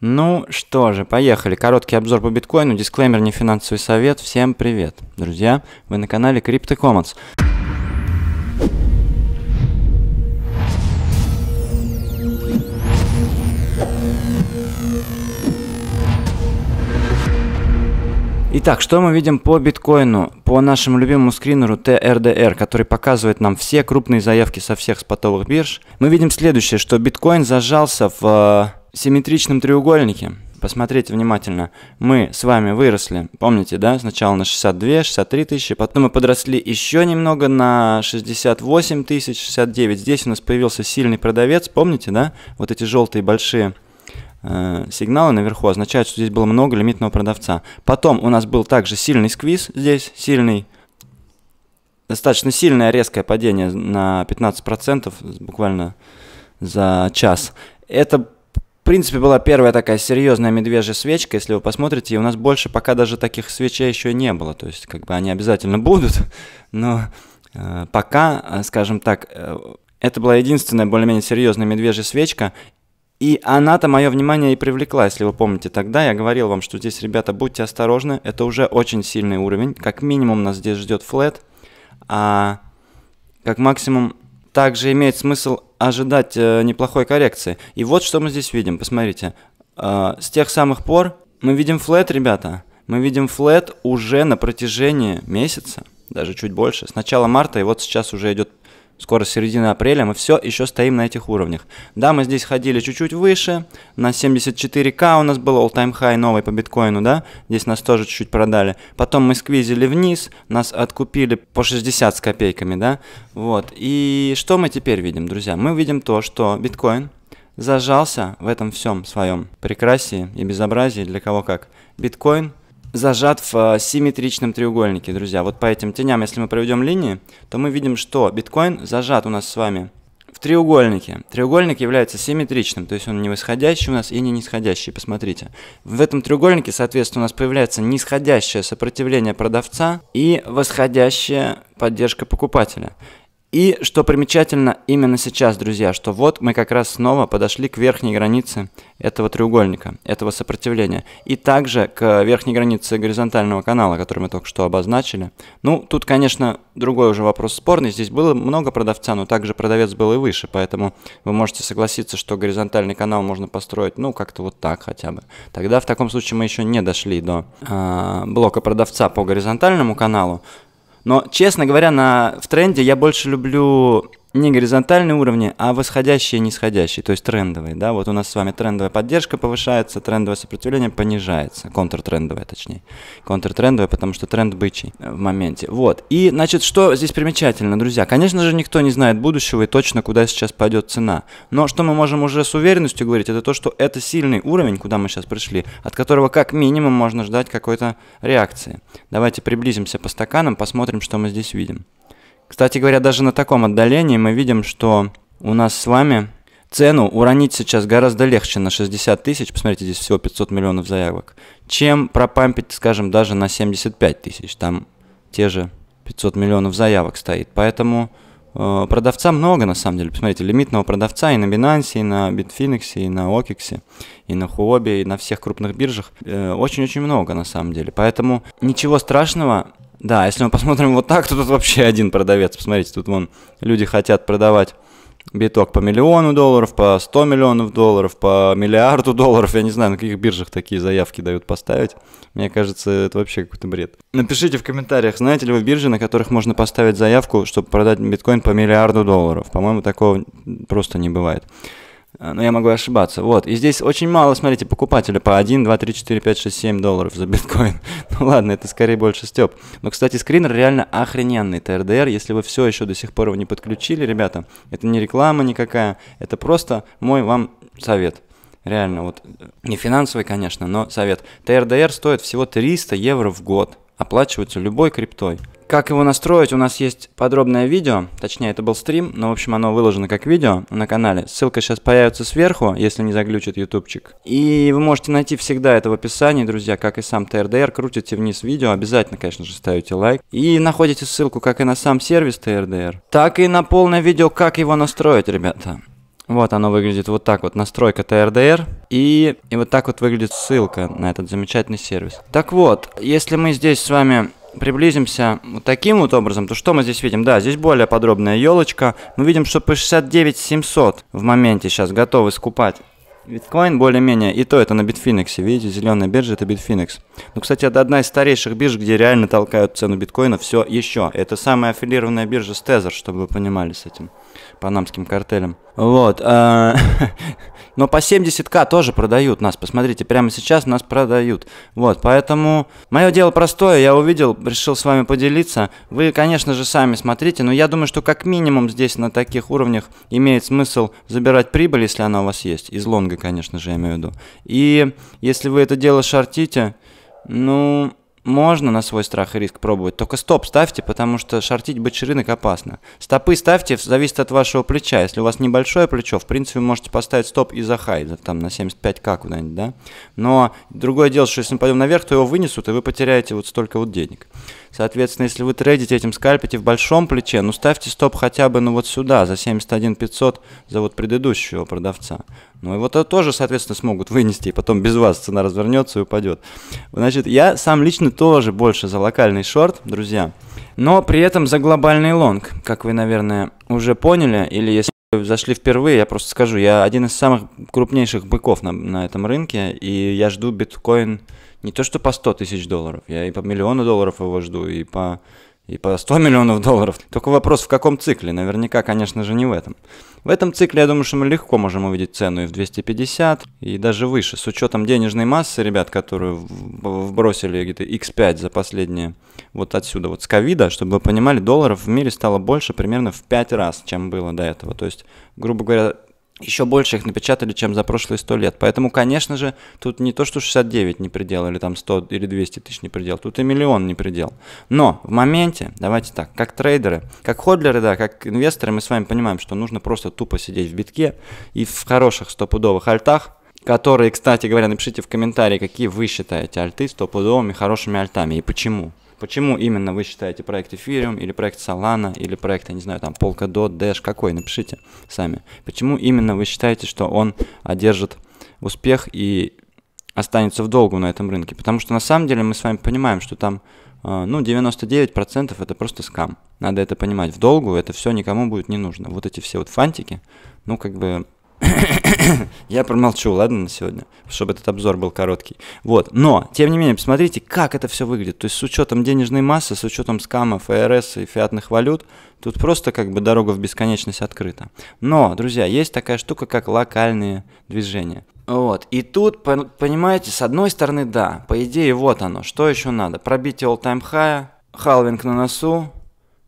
Ну что же, поехали. Короткий обзор по биткоину, дисклеймер, не финансовый совет. Всем привет, друзья. Вы на канале Crypto Commons. Итак, что мы видим по биткоину? По нашему любимому скринеру TRDR, который показывает нам все крупные заявки со всех спотовых бирж, мы видим следующее, что биткоин зажался в э, симметричном треугольнике, посмотрите внимательно, мы с вами выросли, помните, да, сначала на 62, 63 тысячи, потом мы подросли еще немного на 68 тысяч, 69, здесь у нас появился сильный продавец, помните, да, вот эти желтые большие э, сигналы наверху означают, что здесь было много лимитного продавца. Потом у нас был также сильный сквиз здесь, сильный достаточно сильное резкое падение на 15% буквально за час. Это принципе, была первая такая серьезная медвежья свечка, если вы посмотрите, и у нас больше пока даже таких свечей еще не было, то есть как бы они обязательно будут, но э, пока, э, скажем так, э, это была единственная более-менее серьезная медвежья свечка, и она-то мое внимание и привлекла, если вы помните. Тогда я говорил вам, что здесь, ребята, будьте осторожны, это уже очень сильный уровень. Как минимум нас здесь ждет флет, а как максимум также имеет смысл ожидать э, неплохой коррекции. И вот что мы здесь видим, посмотрите. Э, с тех самых пор мы видим флет, ребята. Мы видим флет уже на протяжении месяца, даже чуть больше. С начала марта, и вот сейчас уже идет скоро середина апреля, мы все еще стоим на этих уровнях. Да, мы здесь ходили чуть-чуть выше, на 74к у нас был all-time high новый по биткоину, да, здесь нас тоже чуть-чуть продали. Потом мы сквизили вниз, нас откупили по 60 с копейками, да, вот. И что мы теперь видим, друзья? Мы видим то, что биткоин зажался в этом всем своем прекрасии и безобразии, для кого как. Биткоин – зажат в э, симметричном треугольнике, друзья. Вот по этим теням, если мы проведем линии, то мы видим, что биткоин зажат у нас с вами в треугольнике. Треугольник является симметричным, то есть он не восходящий у нас и не нисходящий, посмотрите. В этом треугольнике, соответственно, у нас появляется нисходящее сопротивление продавца и восходящая поддержка покупателя. И что примечательно именно сейчас, друзья, что вот мы как раз снова подошли к верхней границе этого треугольника, этого сопротивления, и также к верхней границе горизонтального канала, который мы только что обозначили. Ну, тут, конечно, другой уже вопрос спорный, здесь было много продавца, но также продавец был и выше, поэтому вы можете согласиться, что горизонтальный канал можно построить, ну, как-то вот так хотя бы. Тогда в таком случае мы еще не дошли до э, блока продавца по горизонтальному каналу, но, честно говоря, на, в тренде я больше люблю не горизонтальные уровни, а восходящие и нисходящие, то есть трендовые. Да? Вот у нас с вами трендовая поддержка повышается, трендовое сопротивление понижается, контртрендовое точнее. Контртрендовое, потому что тренд бычий э, в моменте. Вот. И, значит, что здесь примечательно, друзья? Конечно же, никто не знает будущего и точно, куда сейчас пойдет цена. Но что мы можем уже с уверенностью говорить, это то, что это сильный уровень, куда мы сейчас пришли, от которого как минимум можно ждать какой-то реакции. Давайте приблизимся по стаканам, посмотрим, что мы здесь видим. Кстати говоря, даже на таком отдалении мы видим, что у нас с вами цену уронить сейчас гораздо легче на 60 тысяч, посмотрите, здесь всего 500 миллионов заявок, чем пропампить, скажем, даже на 75 тысяч, там те же 500 миллионов заявок стоит. Поэтому э, продавца много на самом деле. Посмотрите, лимитного продавца и на Binance, и на Bitfinex, и на OKEX, и на Huobi, и на всех крупных биржах. Э, очень-очень э, много на самом деле. Поэтому ничего страшного, да, если мы посмотрим вот так, то тут вообще один продавец. Посмотрите, тут вон люди хотят продавать биток по миллиону долларов, по 100 миллионов долларов, по миллиарду долларов. Я не знаю, на каких биржах такие заявки дают поставить. Мне кажется, это вообще какой-то бред. Напишите в комментариях, знаете ли вы биржи, на которых можно поставить заявку, чтобы продать биткоин по миллиарду долларов. По-моему, такого просто не бывает. А, но ну, я могу ошибаться. Вот, и здесь очень мало, смотрите, покупателя по 1, 2, 3, 4, 5, 6, 7 долларов за биткоин. ну ладно, это скорее больше степ. Но, кстати, скринер реально охрененный ТРДР, если вы все еще до сих пор его не подключили, ребята, это не реклама никакая, это просто мой вам совет. Реально, вот, э, не финансовый, конечно, но совет. ТРДР стоит всего 300 евро в год, оплачивается любой криптой. Как его настроить, у нас есть подробное видео, точнее это был стрим, но в общем оно выложено как видео на канале. Ссылка сейчас появится сверху, если не заглючит ютубчик. И вы можете найти всегда это в описании, друзья, как и сам ТРДР, крутите вниз видео, обязательно, конечно же, ставите лайк. И находите ссылку как и на сам сервис ТРДР, так и на полное видео, как его настроить, ребята. Вот оно выглядит вот так вот, настройка ТРДР. И, и вот так вот выглядит ссылка на этот замечательный сервис. Так вот, если мы здесь с вами приблизимся вот таким вот образом, то что мы здесь видим? Да, здесь более подробная елочка. Мы видим, что по 69 700 в моменте сейчас готовы скупать. Биткоин более-менее, и то это на Битфинексе, видите, зеленая биржа это Битфинекс. Ну, кстати, это одна из старейших бирж, где реально толкают цену биткоина все еще. Это самая аффилированная биржа с Тезер, чтобы вы понимали с этим панамским картелям. Вот. А, но по 70к тоже продают нас. Посмотрите, прямо сейчас нас продают. Вот, поэтому мое дело простое. Я увидел, решил с вами поделиться. Вы, конечно же, сами смотрите, но я думаю, что как минимум здесь на таких уровнях имеет смысл забирать прибыль, если она у вас есть. Из лонга, конечно же, я имею в виду. И если вы это дело шортите, ну можно на свой страх и риск пробовать, только стоп ставьте, потому что шортить бычий рынок опасно. Стопы ставьте, зависит от вашего плеча. Если у вас небольшое плечо, в принципе, вы можете поставить стоп и захайд, там на 75к куда-нибудь, да? Но другое дело, что если мы пойдем наверх, то его вынесут, и вы потеряете вот столько вот денег. Соответственно, если вы трейдите этим, скальпите в большом плече, ну ставьте стоп хотя бы ну вот сюда, за 71 500, за вот предыдущего продавца. Ну и вот это тоже, соответственно, смогут вынести, и потом без вас цена развернется и упадет. Значит, я сам лично тоже больше за локальный шорт, друзья, но при этом за глобальный лонг, как вы, наверное, уже поняли, или если зашли впервые, я просто скажу, я один из самых крупнейших быков на, на этом рынке, и я жду биткоин не то что по 100 тысяч долларов, я и по миллиону долларов его жду, и по и по 100 миллионов долларов. Только вопрос, в каком цикле? Наверняка, конечно же, не в этом. В этом цикле, я думаю, что мы легко можем увидеть цену и в 250, и даже выше. С учетом денежной массы, ребят, которую вбросили где-то x5 за последние вот отсюда, вот с ковида, чтобы вы понимали, долларов в мире стало больше примерно в 5 раз, чем было до этого. То есть, грубо говоря, еще больше их напечатали, чем за прошлые 100 лет. Поэтому, конечно же, тут не то, что 69 не предел, или там 100 или 200 тысяч не предел, тут и миллион не предел. Но в моменте, давайте так, как трейдеры, как ходлеры, да, как инвесторы, мы с вами понимаем, что нужно просто тупо сидеть в битке и в хороших стопудовых альтах, которые, кстати говоря, напишите в комментарии, какие вы считаете альты стопудовыми хорошими альтами и почему. Почему именно вы считаете проект Ethereum или проект Solana или проект, я не знаю, там Polkadot, Dash, какой, напишите сами. Почему именно вы считаете, что он одержит успех и останется в долгу на этом рынке? Потому что на самом деле мы с вами понимаем, что там э, ну, 99% это просто скам. Надо это понимать. В долгу это все никому будет не нужно. Вот эти все вот фантики, ну, как бы Я промолчу, ладно, на сегодня, чтобы этот обзор был короткий. Вот, но, тем не менее, посмотрите, как это все выглядит. То есть с учетом денежной массы, с учетом скамов, ФРС и фиатных валют, тут просто как бы дорога в бесконечность открыта. Но, друзья, есть такая штука, как локальные движения. Вот, и тут, понимаете, с одной стороны, да, по идее, вот оно, что еще надо? Пробитие all-time high, халвинг на носу,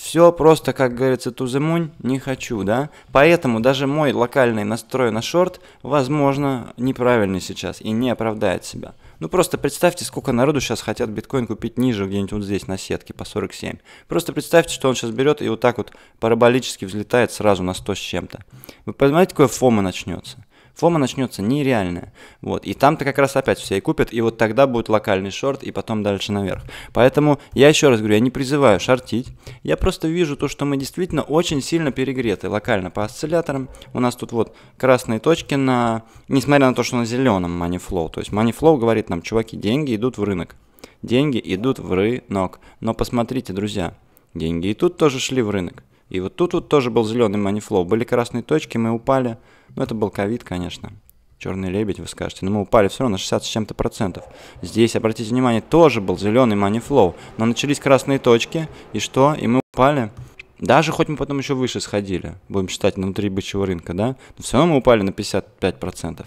все просто, как говорится, туземунь, не хочу, да? Поэтому даже мой локальный настрой на шорт, возможно, неправильный сейчас и не оправдает себя. Ну просто представьте, сколько народу сейчас хотят биткоин купить ниже, где-нибудь вот здесь, на сетке, по 47. Просто представьте, что он сейчас берет и вот так вот параболически взлетает сразу на 100 с чем-то. Вы понимаете, какое фома начнется? Фома начнется нереальная. Вот. И там-то как раз опять все и купят, и вот тогда будет локальный шорт, и потом дальше наверх. Поэтому я еще раз говорю, я не призываю шортить. Я просто вижу то, что мы действительно очень сильно перегреты локально по осцилляторам. У нас тут вот красные точки на... Несмотря на то, что на зеленом money flow. То есть money flow говорит нам, чуваки, деньги идут в рынок. Деньги идут в рынок. Но посмотрите, друзья, деньги и тут тоже шли в рынок. И вот тут вот тоже был зеленый манифлоу. Были красные точки, мы упали. но ну, это был ковид, конечно. Черный лебедь, вы скажете. Но мы упали все равно на 60 с чем-то процентов. Здесь, обратите внимание, тоже был зеленый манифлоу. Но начались красные точки. И что? И мы упали. Даже хоть мы потом еще выше сходили, будем считать, внутри бычьего рынка, да? Но все равно мы упали на 55%.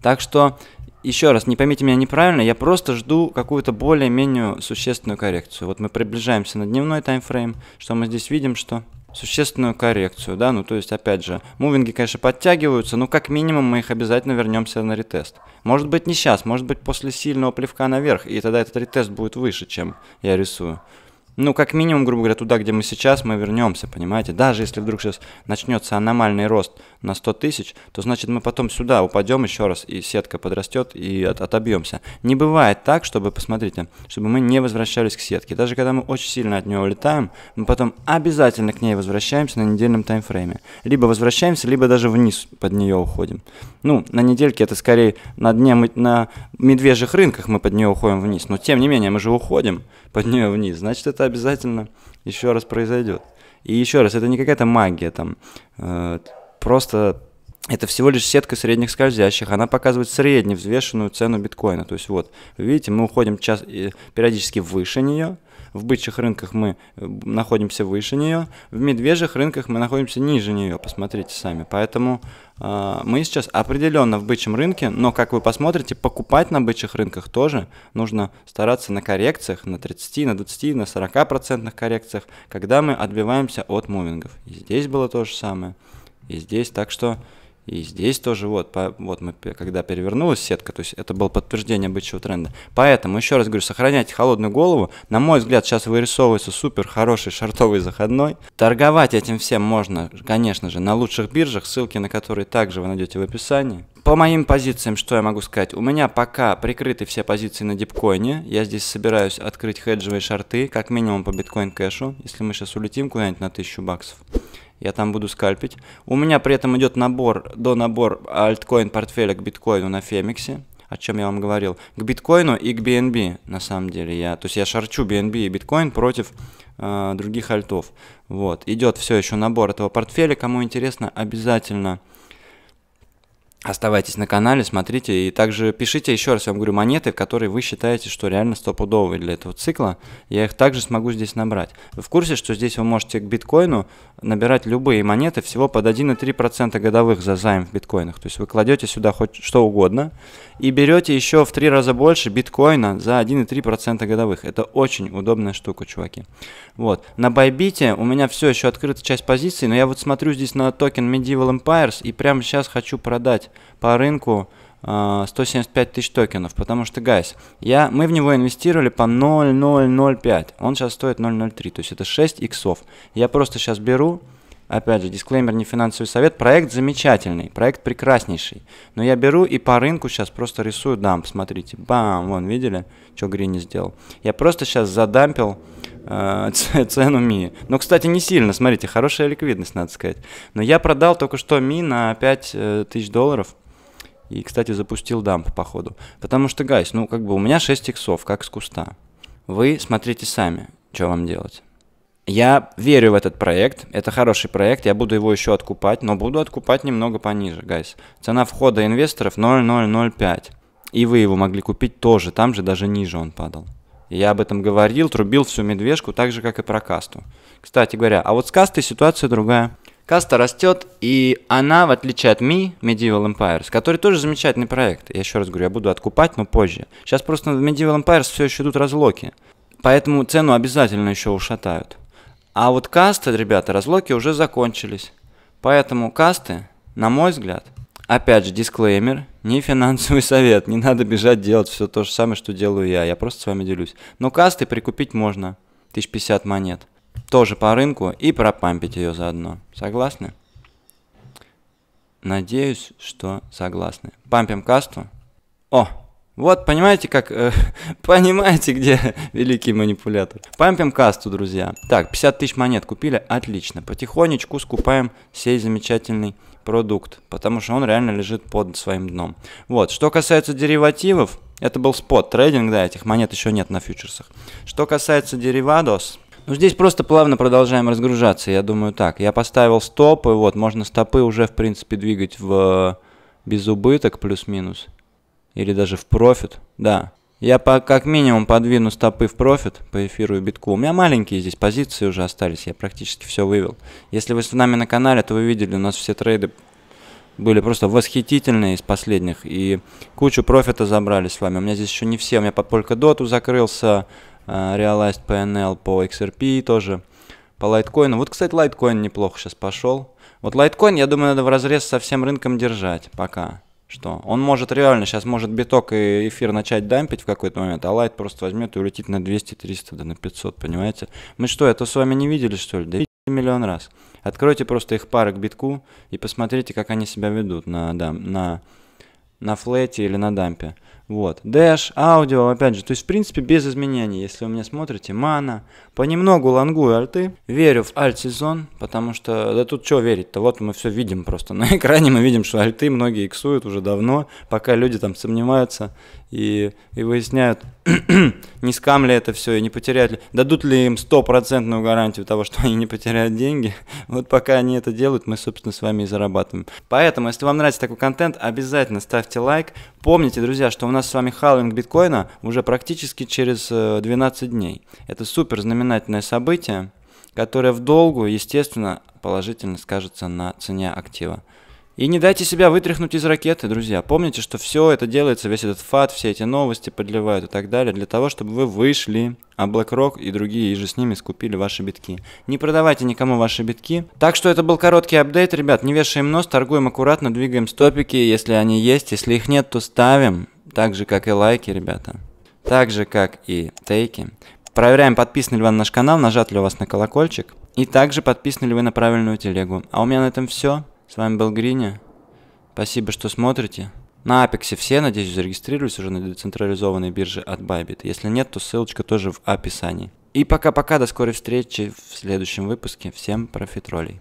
Так что еще раз, не поймите меня неправильно, я просто жду какую-то более-менее существенную коррекцию. Вот мы приближаемся на дневной таймфрейм, что мы здесь видим, что существенную коррекцию, да, ну то есть опять же, мувинги, конечно, подтягиваются, но как минимум мы их обязательно вернемся на ретест. Может быть не сейчас, может быть после сильного плевка наверх, и тогда этот ретест будет выше, чем я рисую ну, как минимум, грубо говоря, туда, где мы сейчас, мы вернемся, понимаете? Даже если вдруг сейчас начнется аномальный рост на 100 тысяч, то значит мы потом сюда упадем еще раз, и сетка подрастет, и от отобьемся. Не бывает так, чтобы, посмотрите, чтобы мы не возвращались к сетке. Даже когда мы очень сильно от нее улетаем, мы потом обязательно к ней возвращаемся на недельном таймфрейме. Либо возвращаемся, либо даже вниз под нее уходим. Ну, на недельке это скорее на дне, на медвежьих рынках мы под нее уходим вниз, но тем не менее мы же уходим под нее вниз, значит это обязательно еще раз произойдет. И еще раз, это не какая-то магия там, э, просто это всего лишь сетка средних скользящих, она показывает среднюю взвешенную цену биткоина. То есть вот, вы видите, мы уходим час, э, периодически выше нее, в бычьих рынках мы э, находимся выше нее, в медвежьих рынках мы находимся ниже нее, посмотрите сами. Поэтому э, мы сейчас определенно в бычьем рынке, но как вы посмотрите, покупать на бычьих рынках тоже нужно стараться на коррекциях, на 30, на 20, на 40 процентных коррекциях, когда мы отбиваемся от мувингов. И здесь было то же самое, и здесь, так что и здесь тоже вот, по, вот мы, когда перевернулась сетка, то есть это было подтверждение бычьего тренда. Поэтому, еще раз говорю, сохраняйте холодную голову. На мой взгляд, сейчас вырисовывается супер хороший шартовый заходной. Торговать этим всем можно, конечно же, на лучших биржах, ссылки на которые также вы найдете в описании. По моим позициям, что я могу сказать? У меня пока прикрыты все позиции на дипкоине. Я здесь собираюсь открыть хеджевые шарты, как минимум по биткоин кэшу, если мы сейчас улетим куда-нибудь на 1000 баксов я там буду скальпить. У меня при этом идет набор, до набор альткоин портфеля к биткоину на Фемиксе, о чем я вам говорил, к биткоину и к BNB, на самом деле. Я, то есть я шарчу BNB и биткоин против э, других альтов. Вот. Идет все еще набор этого портфеля. Кому интересно, обязательно Оставайтесь на канале, смотрите и также пишите, еще раз я вам говорю, монеты, которые вы считаете, что реально стопудовые для этого цикла. Я их также смогу здесь набрать. Вы в курсе, что здесь вы можете к биткоину набирать любые монеты всего под 1,3% годовых за займ в биткоинах. То есть вы кладете сюда хоть что угодно и берете еще в три раза больше биткоина за 1,3% годовых. Это очень удобная штука, чуваки. Вот. На Байбите у меня все еще открыта часть позиций, но я вот смотрю здесь на токен Medieval Empires и прямо сейчас хочу продать по рынку 175 а, тысяч токенов, потому что, гайс, я, мы в него инвестировали по 0,005, он сейчас стоит 0,03, то есть это 6 иксов. Я просто сейчас беру, опять же, дисклеймер, не финансовый совет, проект замечательный, проект прекраснейший, но я беру и по рынку сейчас просто рисую дамп, смотрите, бам, вон, видели, что Грини сделал? Я просто сейчас задампил Э, цену Ми. Но, ну, кстати, не сильно, смотрите, хорошая ликвидность, надо сказать. Но я продал только что Ми на э, тысяч долларов. И, кстати, запустил дамп, походу. Потому что, гайс, ну, как бы у меня 6 иксов, как с куста. Вы смотрите сами, что вам делать. Я верю в этот проект, это хороший проект, я буду его еще откупать, но буду откупать немного пониже, гайс. Цена входа инвесторов 0,005. И вы его могли купить тоже, там же даже ниже он падал. Я об этом говорил, трубил всю медвежку, так же, как и про касту. Кстати говоря, а вот с кастой ситуация другая. Каста растет, и она, в отличие от Ми, Medieval Empires, который тоже замечательный проект. Я еще раз говорю, я буду откупать, но позже. Сейчас просто в Medieval Empires все еще идут разлоки. Поэтому цену обязательно еще ушатают. А вот касты, ребята, разлоки уже закончились. Поэтому касты, на мой взгляд, опять же дисклеймер, не финансовый совет, не надо бежать делать все то же самое, что делаю я, я просто с вами делюсь. Но касты прикупить можно, 1050 монет, тоже по рынку, и пропампить ее заодно. Согласны? Надеюсь, что согласны. Пампим касту. О, вот понимаете, как... Э, понимаете, где великий манипулятор. Пампим касту, друзья. Так, 50 тысяч монет купили, отлично. Потихонечку скупаем сей замечательный продукт, потому что он реально лежит под своим дном. Вот, что касается деривативов, это был спот трейдинг, да, этих монет еще нет на фьючерсах. Что касается деривадос, ну, здесь просто плавно продолжаем разгружаться, я думаю так. Я поставил стопы, вот, можно стопы уже, в принципе, двигать в без убыток плюс-минус. Или даже в профит, да. Я по, как минимум подвину стопы в профит по эфиру и битку. У меня маленькие здесь позиции уже остались, я практически все вывел. Если вы с нами на канале, то вы видели, у нас все трейды были просто восхитительные из последних. И кучу профита забрали с вами. У меня здесь еще не все. У меня по Polkadot закрылся, uh, Realized PNL по XRP тоже, по лайткоину. Вот, кстати, лайткоин неплохо сейчас пошел. Вот лайткоин, я думаю, надо в разрез со всем рынком держать пока что он может реально, сейчас может биток и эфир начать дампить в какой-то момент, а лайт просто возьмет и улетит на 200, 300, да на 500, понимаете? Мы что, это с вами не видели, что ли? Да видели миллион раз. Откройте просто их пары к битку и посмотрите, как они себя ведут на, дам, на, на флете или на дампе. Вот. Dash, аудио, опять же, то есть, в принципе, без изменений, если вы меня смотрите. Мана. Понемногу лонгую альты. Верю в альт-сезон, потому что, да тут что верить-то, вот мы все видим просто. На экране мы видим, что альты многие иксуют уже давно, пока люди там сомневаются и, и выясняют, не скам ли это все и не потеряют ли, дадут ли им стопроцентную гарантию того, что они не потеряют деньги. Вот пока они это делают, мы, собственно, с вами и зарабатываем. Поэтому, если вам нравится такой контент, обязательно ставьте лайк. Помните, друзья, что у нас с вами халвинг биткоина уже практически через 12 э, дней. Это супер знаменательное событие, которое в долгу, естественно, положительно скажется на цене актива. И не дайте себя вытряхнуть из ракеты, друзья. Помните, что все это делается, весь этот фат, все эти новости подливают и так далее, для того, чтобы вы вышли, а BlackRock и другие и же с ними скупили ваши битки. Не продавайте никому ваши битки. Так что это был короткий апдейт, ребят. Не вешаем нос, торгуем аккуратно, двигаем стопики, если они есть. Если их нет, то ставим так же, как и лайки, ребята, так же, как и тейки. Проверяем, подписаны ли вы на наш канал, нажат ли у вас на колокольчик. И также подписаны ли вы на правильную телегу. А у меня на этом все. С вами был Гриня. Спасибо, что смотрите. На Апексе все, надеюсь, зарегистрировались уже на децентрализованной бирже от Bybit. Если нет, то ссылочка тоже в описании. И пока-пока, до скорой встречи в следующем выпуске. Всем профитролей.